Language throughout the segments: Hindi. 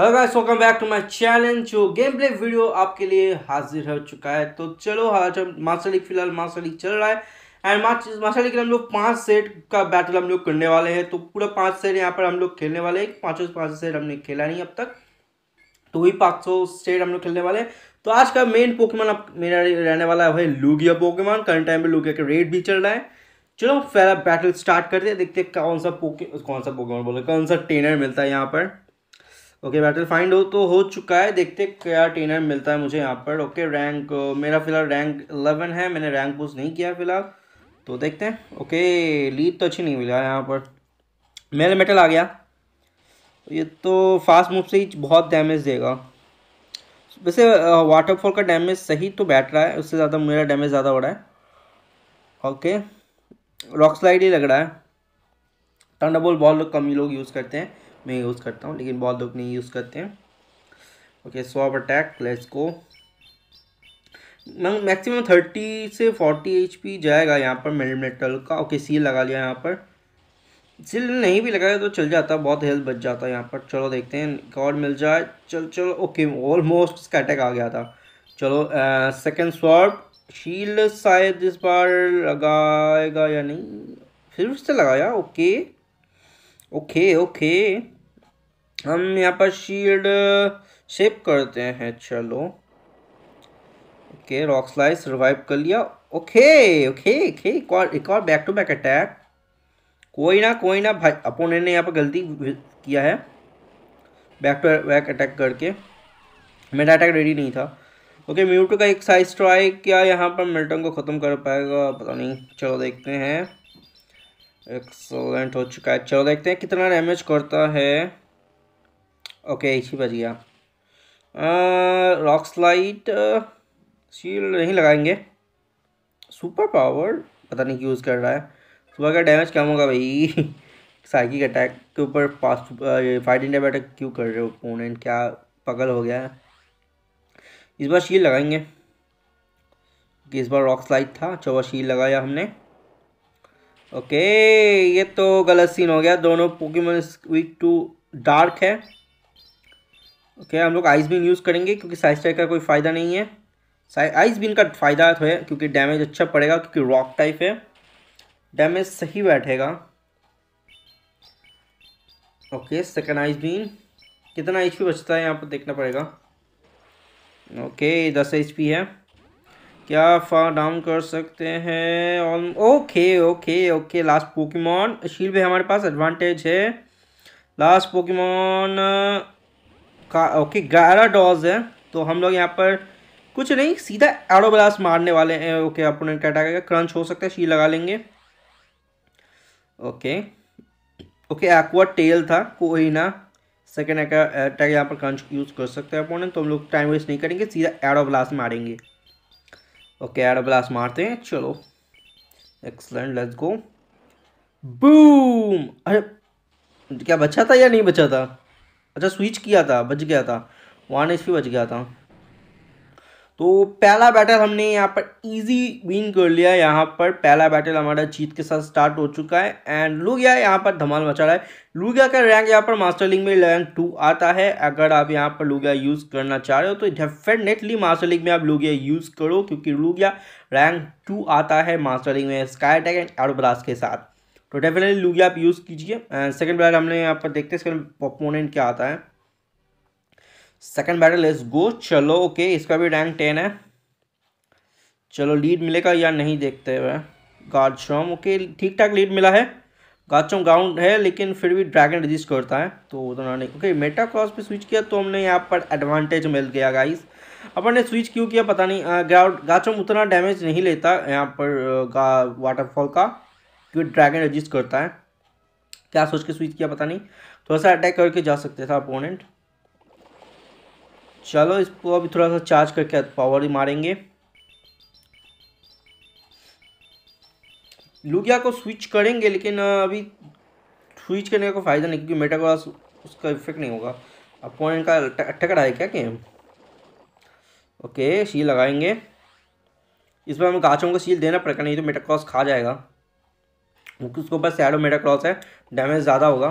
hello guys welcome back to my challenge जो गेम प्ले वीडियो आपके लिए हाजिर हो चुका है तो चलो हाँ, आज हम मास्टर लीग फिलहाल मास्टर लीग चल रहा है एंड मास्टर लीग हम लोग पांच सेट का बैटल हम लोग करने वाले हैं तो पूरा पांच सेट यहां पर हम लोग खेलने वाले हैं पांचों पांच सेट हमने खेला नहीं अब तक तो वही पाँच सेट हम लोग खेलने वाले हैं तो आज का मेन पोकेमॉन अब मेरा रहने वाला है भाई लुगिया पोकेमॉन करंट टाइम में लुगिया का रेट भी चल रहा है चलो पहला बैटल स्टार्ट करते हैं देखते हैं कौन सा पोके कौन सा पोकेमॉन बोले कौन सा ट्रेनर मिलता है यहाँ पर ओके बैटल फाइंड हो तो हो चुका है देखते क्या टेनर मिलता है मुझे यहाँ पर ओके रैंक uh, मेरा फिलहाल रैंक इलेवन है मैंने रैंक पुस्ट नहीं किया फिलहाल तो देखते हैं ओके लीड तो अच्छी नहीं मिला यहाँ पर मेरा मेटल आ गया ये तो फास्ट मूव से ही बहुत डैमेज देगा वैसे वाटरफॉल uh, का डैमेज सही तो बैठ रहा है उससे ज़्यादा मेरा डैमेज ज़्यादा हो रहा है ओके रॉक स्लाइड ही लग रहा है टंडाबोल बॉल बहुत लोग कम ही लोग यूज़ करते हैं मैं यूज़ करता हूँ लेकिन बहुत लोग नहीं यूज़ करते हैं ओके स्वाप अटैक लेट्स को मैक्सिमम थर्टी से फोर्टी एच पी जाएगा यहाँ पर मेल मेटल का ओके सील लगा लिया यहाँ पर सील नहीं भी लगाया तो चल जाता बहुत हेल्थ बच जाता है यहाँ पर चलो देखते हैं एक और मिल जाए चल चलो ओके ऑलमोस्ट उसका अटैक आ गया था चलो सेकंड स्वॉर्प शील्ड शायद इस बार लगाएगा या नहीं फिर उससे लगाया ओके ओके ओके हम यहाँ पर शील्ड शेप uh, करते हैं चलो ओके रॉक स्लाइस सर्वाइव कर लिया ओके ओके ओके एक और एक और बैक टू बैक अटैक कोई ना कोई ना भाई अपोनेंट ने यहाँ पर गलती किया है बैक टू बैक अटैक करके मेरा अटैक रेडी नहीं था ओके म्यूटो का एक साइज स्ट्राइक क्या यहाँ पर मिल्टन को ख़त्म कर पाएगा पता नहीं चलो देखते हैं एक्सलेंट हो चुका है चलो देखते हैं कितना डैमेज करता है ओके इसी बज गया रॉक स्लाइड शील्ड नहीं लगाएंगे सुपर पावर पता नहीं यूज़ कर रहा है सुबह का डैमेज कम होगा भाई साइकिक अटैक के ऊपर पास फाइटिंग डैमेज अटैक क्यों कर रहे हो ओपोनेंट क्या पगल हो गया है इस बार शील लगाएंगे इस बार रॉक स्लाइड था चौबा शील लगाया हमने ओके ये तो गलत सीन हो गया दोनों पोकेमोन वीक टू डार्क है ओके हम लोग आइस बिन यूज़ करेंगे क्योंकि साइज टाइप का कोई फ़ायदा नहीं है आइस बिन का फ़ायदा तो है क्योंकि डैमेज अच्छा पड़ेगा क्योंकि रॉक टाइप है डैमेज सही बैठेगा ओके सेकेंड आइस बीन कितना एच बचता है यहाँ पर देखना पड़ेगा ओके दस एच है क्या फा डाउन कर सकते हैं okay okay okay last Pokemon shield भी हमारे पास एडवांटेज है लास्ट पोकेमोन का ओके ग्यारह डॉज है तो हम लोग यहाँ पर कुछ नहीं सीधा एरो ब्लास्ट मारने वाले हैं ओके अपोनेंट अटैक का क्रंच हो सकता है शील लगा लेंगे ओके ओके एक्वा टेल था कोई ना सेकेंड अटैक यहाँ पर क्रंच यूज़ कर सकते हैं अपोनेंट तो हम लोग टाइम वेस्ट नहीं करेंगे सीधा एरो ब्लास्ट मारेंगे ओके एड ब्लास्ट मारते हैं चलो एक्सलेंट लेट्स गो बूम अरे क्या बचा था या नहीं बचा था अच्छा स्विच किया था बच गया था वन एच बच गया था तो पहला बैटल हमने यहाँ पर इजी विन कर लिया यहाँ पर पहला बैटल हमारा जीत के साथ स्टार्ट हो चुका है एंड लुगिया यहाँ पर धमाल मचा रहा है लुगिया का रैंक यहाँ पर मास्टर लीग में रैंक टू आता है अगर आप यहाँ पर लुगिया यूज़ करना चाह रहे हो तो डेफिनेटली मास्टर लीग में आप लुगिया यूज़ करो क्योंकि लुगिया रैंक टू आता है मास्टर लीग में स्काई अटैक एंड ब्लास्ट के साथ तो डेफिनेटली लुगिया आप यूज़ कीजिए सेकेंड बैटल हमने यहाँ पर देखते हैं सेकेंड ओपोनेंट क्या आता है सेकंड बैटल इज गो चलो ओके okay, इसका भी रैंक टेन है चलो लीड मिलेगा या नहीं देखते हुए गार्डशॉम ओके ठीक ठाक लीड मिला है गार्डशॉम ग्राउंड है लेकिन फिर भी ड्रैगन रजिस्ट करता है तो उतना नहीं ओके मेटा क्रॉस पे स्विच किया तो हमने यहाँ पर एडवांटेज मिल गया गाइस अपन ने स्विच क्यों किया पता नहीं गाचम उतना डैमेज नहीं लेता यहाँ पर वाटरफॉल का क्योंकि ड्रैगन रजिस्ट करता है क्या सोच के स्विच किया पता नहीं थोड़ा सा अटैक करके जा सकते थे अपोनेंट चलो इसको अभी थोड़ा सा चार्ज करके पावर ही मारेंगे लुगिया को स्विच करेंगे लेकिन अभी स्विच करने का कोई फ़ायदा नहीं क्योंकि मेटा का उसका इफेक्ट नहीं होगा अपोनेंट का रहा है क्या गेम ओके सील लगाएंगे इस पर हमें गाचों को सील देना पड़ेगा नहीं तो मेटा क्रॉस खा जाएगा उसके ऊपर सैडो क्रॉस है डैमेज ज़्यादा होगा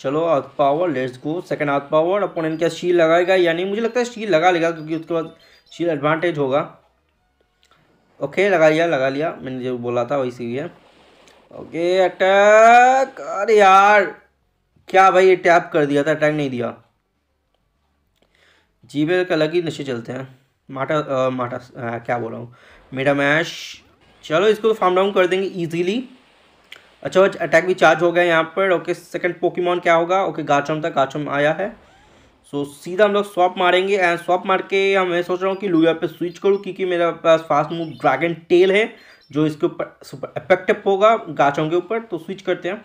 चलो earth power let's go second earth power इनके क्या शील लगाएगा यानी मुझे लगता है शील लगा लेगा क्योंकि उसके बाद शील एडवांटेज होगा ओके लगा लिया लगा लिया मैंने जो बोला था वैसे ही है ओके अटैक अरे यार क्या भाई ये टैप कर दिया था अटैक नहीं दिया जीवेल का अलग ही नशे चलते हैं माटा आ, माटा आ, क्या बोल रहा हूँ मेरा मैश चलो इसको फार्म तो डाउन कर देंगे ईजीली अच्छा अटैक भी चार्ज हो गया यहाँ पर ओके सेकंड पोकीमॉन क्या होगा ओके गाचम था गाचम आया है सो so, सीधा हम लोग स्वॉप मारेंगे एंड स्वॉप मार के हम मैं सोच रहा हूँ कि लुया पे स्विच करूँ क्योंकि मेरे पास फास्ट मूव ड्रैगन टेल है जो इसके ऊपर सुपर इफेक्टिव होगा गाचों के ऊपर तो स्विच करते हैं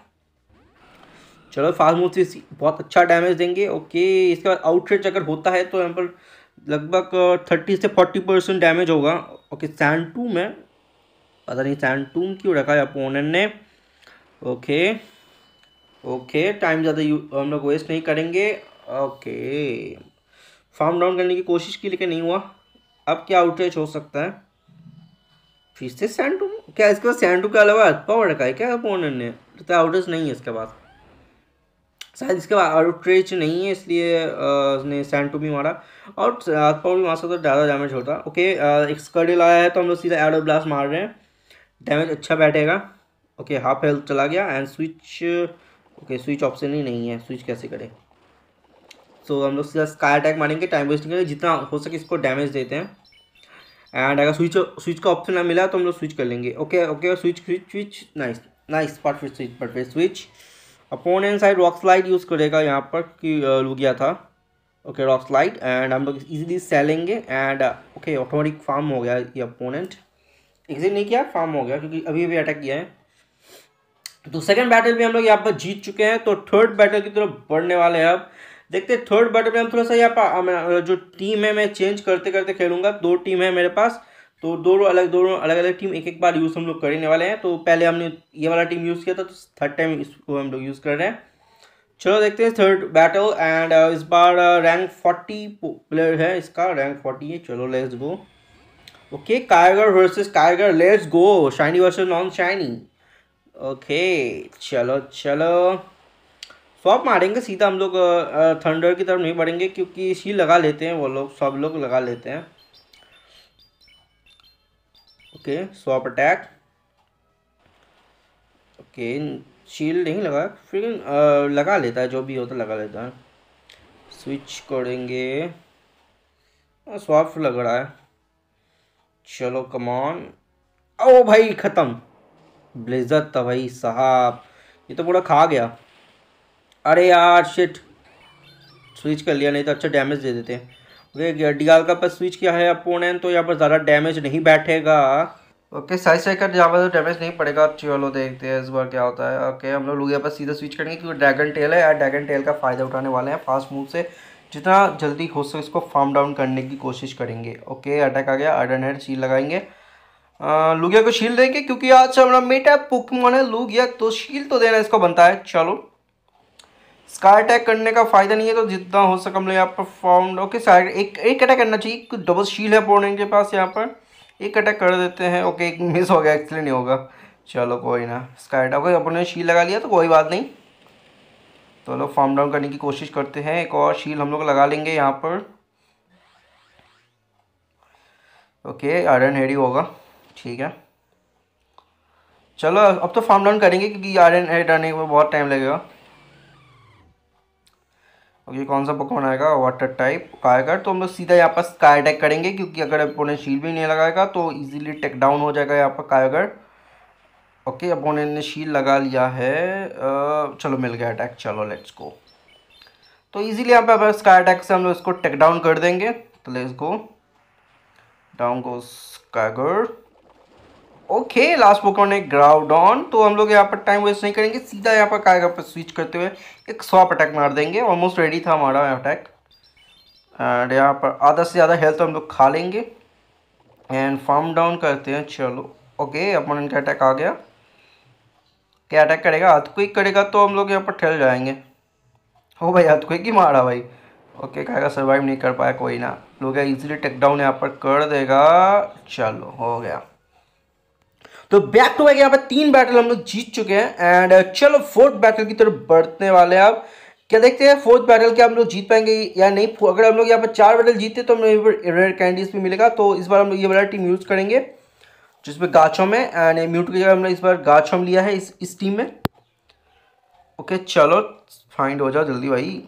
चलो फास्ट मूव से बहुत अच्छा डैमेज देंगे ओके इसके बाद आउटरेच अगर होता है तो यहाँ पर लगभग थर्टी uh, से फोर्टी परसेंट डैमेज होगा ओके सैंड टू में पता नहीं सैंड टू क्यों रखा है अपोनेंट ने ओके ओके टाइम ज़्यादा हम लोग वेस्ट नहीं करेंगे ओके फार्म डाउन करने की कोशिश की लेकिन नहीं हुआ अब क्या आउटरीच हो सकता है फिर से सेंटू क्या इसके बाद सेंटू के अलावा पावर का है क्या अपोनेंट ने तो आउटरीच तो नहीं है इसके बाद शायद इसके बाद आउटरीच नहीं है इसलिए उसने सेंटू भी मारा और पावर भी मार सकता तो ज़्यादा डैमेज होता ओके एक्सकर्डिल आया है तो हम लोग सीधा एडो ब्लास्ट मार रहे हैं डैमेज अच्छा बैठेगा ओके हाफ हेल्थ चला गया and switch okay switch option ही नहीं है स्विच कैसे करें सो so, हम लोग सीधा स्काई अटैक मारेंगे टाइम वेस्ट नहीं करेंगे जितना हो सके इसको डैमेज देते हैं एंड अगर स्विच स्विच का ऑप्शन ना मिला तो हम लोग स्विच कर लेंगे okay okay switch switch switch nice nice perfect switch perfect switch opponent side rock slide use करेगा यहाँ पर कि लुक गया था ओके रॉक स्लाइड एंड हम लोग इजीली सह एंड ओके ऑटोमेटिक फार्म हो गया ये अपोनेंट एग्जिट नहीं किया फार्म हो गया क्योंकि अभी अभी अटैक किया है तो सेकंड बैटल भी हम लोग यहाँ पर जीत चुके हैं तो थर्ड बैटल की तरफ बढ़ने वाले हैं अब देखते हैं थर्ड बैटल में हम थोड़ा सा यहाँ पर जो टीम है मैं चेंज करते करते खेलूंगा दो टीम है मेरे पास तो दोनों अलग दोनों अलग अलग टीम एक एक बार यूज़ हम लोग करने वाले हैं तो पहले हमने ये वाला टीम यूज़ किया था तो थर्ड टाइम इसको हम लोग यूज़ कर रहे हैं चलो देखते हैं थर्ड बैटल एंड इस बार रैंक फोर्टी प्लेयर है इसका रैंक फोर्टी है चलो let's go okay Kyogre versus Kyogre let's go shiny versus non shiny okay चलो चलो स्वॉप मारेंगे सीधा हम लोग थंडर की तरफ नहीं बढ़ेंगे क्योंकि इसी लगा लेते हैं वो लोग सब लोग लगा लेते हैं okay swap attack okay shield नहीं लगा फिर लगा लेता है जो भी होता लगा लेता है स्विच करेंगे स्वॉप हाँ, लग रहा है चलो कमान ओ भाई ख़त्म ब्लेजर था भाई साहब ये तो पूरा खा गया अरे यार शिट स्विच कर लिया नहीं तो अच्छा डैमेज दे देते ओके डियाल का पास स्विच किया है अपोनेंट तो यहाँ पर ज़्यादा डैमेज नहीं बैठेगा ओके साइज साइकिल यहाँ पर डैमेज तो नहीं पड़ेगा चलो देखते हैं इस बार क्या होता है ओके हम लोग यहाँ पर सीधा स्विच करेंगे क्योंकि ड्रैगन टेल है यार ड्रैगन टेल का फ़ायदा उठाने वाले हैं फास्ट मूव से जितना जल्दी हो सके इसको फार्म डाउन करने की कोशिश करेंगे ओके अटैक आ गया अडन हेड शील लगाएंगे लुगिया को शील देंगे क्योंकि आज हमारा मेटा पुकमान है लुगिया तो शील तो देना इसको बनता है चलो स्काई अटैक करने का फायदा नहीं है तो जितना हो सके हम लोग यहाँ पर फाउंड ओके साइड एक एक अटैक करना चाहिए कुछ डबल शील है अपोनेंट के पास यहाँ पर एक अटैक कर देते हैं ओके एक मिस हो गया एक्चुअली नहीं होगा चलो कोई ना स्काई अटैक अपने शील लगा लिया तो कोई बात नहीं तो लोग फॉर्म डाउन करने की कोशिश करते हैं एक और शील हम लोग लगा लेंगे यहाँ पर ओके आयरन हेडी होगा ठीक है चलो अब तो फॉर्म डाउन करेंगे क्योंकि आर एन एड आने में बहुत टाइम लगेगा अब ये कौन सा पकवान आएगा वाटर टाइप कायगर तो हम लोग सीधा यहाँ पर स्काई अटैक करेंगे क्योंकि अगर अपोनेंट शील्ड भी नहीं लगाएगा तो इजीली टेक डाउन हो जाएगा यहाँ पर कायगर ओके अपोनेंट ने शील्ड लगा लिया है चलो मिल गया अटैक चलो लेट्स गो तो इजीली यहाँ पर स्काई अटैक से हम लोग इसको टेक डाउन कर देंगे तो let's go down go Kyogre okay last Pokemon है ऑन तो हम लोग यहाँ पर टाइम वेस्ट नहीं करेंगे सीधा यहाँ पर कायगा पर स्विच करते हुए एक सॉप अटैक मार देंगे ऑलमोस्ट रेडी था हमारा अटैक एंड यहाँ पर आधा से ज़्यादा हेल्थ हम लोग खा लेंगे एंड फार्म डाउन करते हैं चलो ओके अपन इनका अटैक आ गया क्या अटैक करेगा अर्थक्विक करेगा तो हम लोग यहाँ पर ठहल जाएंगे हो भाई अर्थक्विक ही मारा भाई ओके कहेगा सर्वाइव नहीं कर पाया कोई ना लोग इजीली टेक डाउन यहाँ पर कर देगा चलो हो गया तो बैक टू बैक यहाँ पे तीन बैटल हम लोग जीत चुके हैं एंड uh, चलो फोर्थ बैटल की तरफ बढ़ने वाले हैं आप क्या देखते हैं फोर्थ बैटल क्या हम लोग जीत पाएंगे या नहीं अगर हम लोग यहाँ पर चार बैटल जीतते तो हमें रेड कैंडीज भी मिलेगा तो इस बार हम लोग ये वाला टीम यूज़ करेंगे जिसमें गाछों में एंड म्यूट uh, की जगह हमने इस बार गाछों लिया है इस इस टीम में ओके चलो फाइंड हो जाओ जल्दी भाई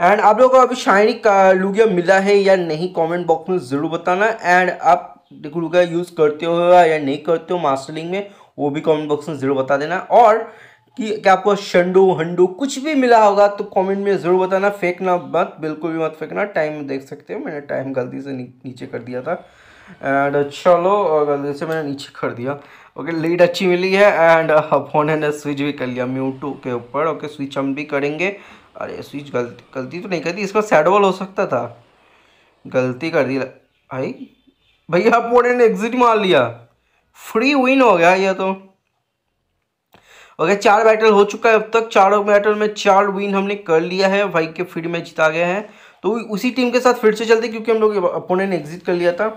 एंड आप लोगों को अभी शाइनिक लुगिया मिला है या नहीं कमेंट बॉक्स में ज़रूर बताना एंड आप टूल का यूज़ करते हो या नहीं करते हो मास्टरिंग में वो भी कमेंट बॉक्स में ज़रूर बता देना और कि क्या आपको शंडू हंडू कुछ भी मिला होगा तो कमेंट में ज़रूर बताना फेंकना मत बिल्कुल भी मत फेंकना टाइम देख सकते हो मैंने टाइम गलती से नी, नीचे कर दिया था एंड चलो गलती से मैंने नीचे कर दिया ओके लीड अच्छी मिली है एंड फोन है स्विच भी कर लिया म्यूटू के ऊपर ओके स्विच हम भी करेंगे अरे स्विच गलती गलती तो नहीं कर दी इसका सैडबॉल हो सकता था गलती कर दी भाई भैया अपोनेंट एग्जिट मार लिया फ्री विन हो गया ये तो ओके चार बैटल हो चुका है अब तक चारों बैटल में चार विन हमने कर लिया है भाई के फील्ड में जिता गए हैं तो उसी टीम के साथ फिर से चलते क्योंकि हम लोग अपोनेंट ने एग्जिट कर लिया था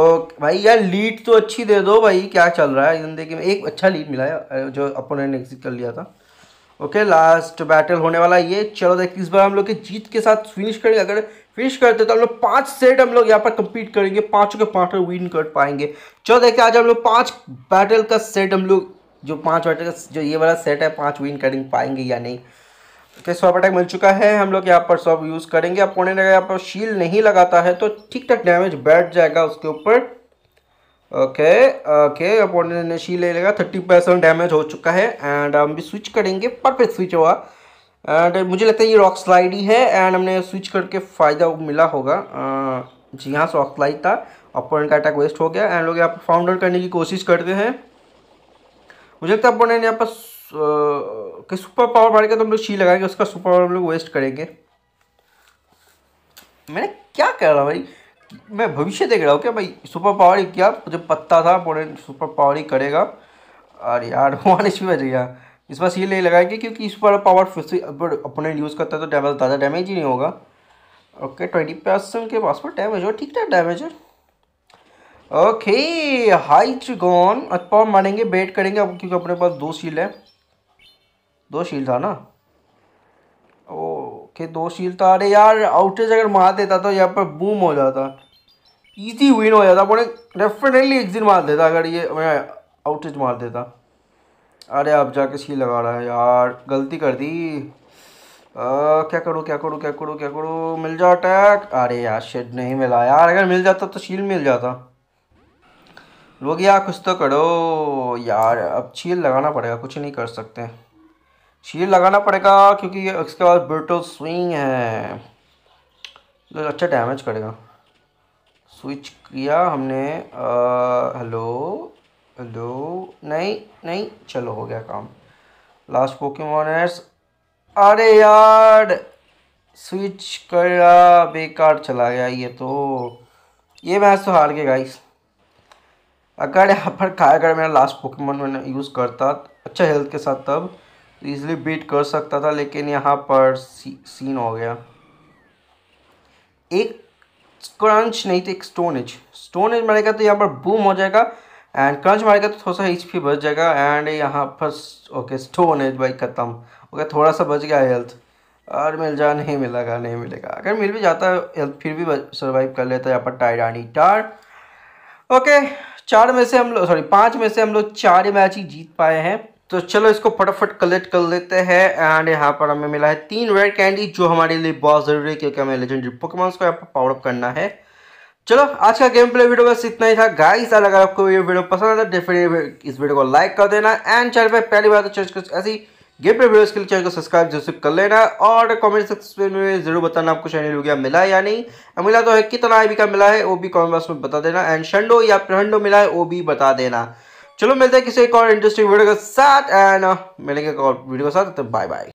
और भाई यार लीड तो अच्छी दे दो भाई क्या चल रहा है जिंदगी में एक अच्छा लीड मिला है जो अपोनेंट ने एग्जिट कर लिया था ओके लास्ट बैटल होने वाला ये चलो देख इस बार हम लोग के जीत के साथ फिनिश करेंगे अगर फिनिश करते तो हम लोग पांच सेट हम लोग यहाँ पर कंप्लीट करेंगे पांचों के पांच विन कर पाएंगे चलो देखिए आज हम लोग पांच बैटल का सेट हम लोग जो पांच बैटल का जो ये वाला सेट है पांच विन कर पाएंगे या नहीं ओके सॉप अटैक मिल चुका है हम लोग यहाँ पर सॉप यूज़ करेंगे अपोनेंट अगर यहाँ पर शील नहीं लगाता है तो ठीक ठाक डैमेज बैठ जाएगा उसके ऊपर ओके ओके अपोनेंट ने शील ले लेगा थर्टी परसेंट डैमेज हो चुका है एंड हम भी स्विच करेंगे परफेक्ट स्विच हुआ एंड मुझे लगता है ये रॉक स्लाइड ही है एंड हमने स्विच करके फ़ायदा मिला होगा uh, जी हाँ रॉक स्लाइड था अपोनेंट का अटैक वेस्ट हो गया एंड लोग यहाँ पर फाउंडर करने की कोशिश करते हैं मुझे लगता है अपोनेंट यहाँ पर सुपर uh, पावर गया तो हम लोग शी लगाएंगे उसका सुपर पावर हम लोग वेस्ट करेंगे मैंने क्या कह रहा भाई मैं भविष्य देख रहा हूँ क्या भाई सुपर पावर ही क्या मुझे पत्ता था अपोनेंट सुपर पावर ही करेगा और यार वन एच बच गया इस बार सील नहीं लगाएंगे क्योंकि इस बार पावर फिर से अपोनेंट यूज़ करता है तो डैमेज ज़्यादा डैमेज ही नहीं होगा ओके ट्वेंटी परसेंट के पास पर डैमेज हो ठीक ठाक डैमेज है ओके हाई चिकॉन पावर मारेंगे बेट करेंगे अब क्योंकि अपने पास दो शील है दो शील था ना ओके दो शील था अरे यार आउटेज अगर मार देता तो यहाँ पर बूम हो जाता इजी विन हो जाता अपने डेफिनेटली एग्जिट मार देता अगर ये आउटेज मार देता अरे अब जाके सी लगा रहा है यार गलती कर दी आ, क्या करूँ क्या करूँ क्या करूँ क्या करो मिल जाओ अटैक अरे यार शेड नहीं मिला यार अगर मिल जाता तो शील मिल जाता लोग यार कुछ तो करो यार अब शील लगाना पड़ेगा कुछ नहीं कर सकते शील लगाना पड़ेगा क्योंकि इसके बाद ब्रिटो स्विंग है तो अच्छा डैमेज करेगा स्विच किया हमने आ, हेलो हेलो नहीं नहीं चलो हो गया काम लास्ट पोकेमोनर्स अरे यार स्विच करा बेकार चला गया ये तो ये मैच तो हार गए गाइस अगर यहाँ पर खाया अगर मेरा लास्ट पोकेमोन मैंने यूज़ करता अच्छा हेल्थ के साथ तब तो ईजिली बीट कर सकता था लेकिन यहाँ पर सी, सीन हो गया एक क्रंच नहीं तो एक स्टोन स्टोनेज स्टोन मरेगा तो यहाँ पर बूम हो जाएगा एंड क्रंच मारेगा तो थोड़ा सा एचपी बच जाएगा एंड यहाँ पर ओके स्टोन है भाई ख़त्म ओके थोड़ा सा बच गया हेल्थ और मिल जा नहीं मिलेगा नहीं मिलेगा अगर मिल भी जाता है फिर भी सर्वाइव कर लेता है यहाँ पर टाइडानी टार ओके चार में से हम लोग सॉरी पाँच में से हम लोग चार ही मैच ही जीत पाए हैं तो चलो इसको फटाफट कलेक्ट कर लेते हैं एंड यहाँ पर हमें मिला है तीन रेड कैंडी जो हमारे लिए बहुत ज़रूरी है क्योंकि हमें लेजेंडरी पोकेमॉन्स को यहाँ पर पावरअप करना है चलो आज का गेम प्ले वीडियो बस इतना ही था गाइस अगर आपको ये वीडियो पसंद आता है डेफिनेटली इस वीडियो को लाइक कर देना एंड चैनल पे पहली बार तो चर्च कुछ ऐसी गेम प्ले वीडियोस के लिए चैनल को सब्सक्राइब जरूर कर लेना और कमेंट सेक्शन में जरूर बताना आपको चैनल हो गया मिला या नहीं मिला तो है कितना आई का मिला है वो भी कमेंट बॉक्स में बता देना एंड शंडो या प्रहंडो मिला है वो भी बता देना चलो मिलते हैं किसी एक और इंटरेस्टिंग वीडियो के साथ एंड मिलेंगे वीडियो के साथ बाय बाय